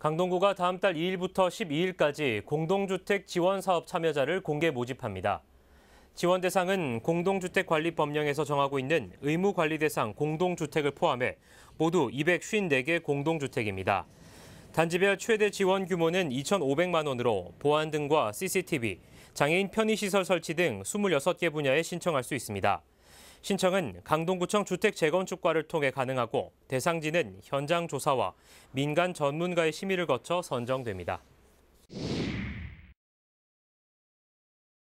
강동구가 다음 달 2일부터 12일까지 공동주택 지원 사업 참여자를 공개 모집합니다. 지원 대상은 공동주택관리법령에서 정하고 있는 의무관리 대상 공동주택을 포함해 모두 254개 공동주택입니다. 단지별 최대 지원 규모는 2,500만 원으로 보안 등과 CCTV, 장애인 편의시설 설치 등 26개 분야에 신청할 수 있습니다. 신청은 강동구청 주택 재건축과를 통해 가능하고 대상지는 현장 조사와 민간 전문가의 심의를 거쳐 선정됩니다.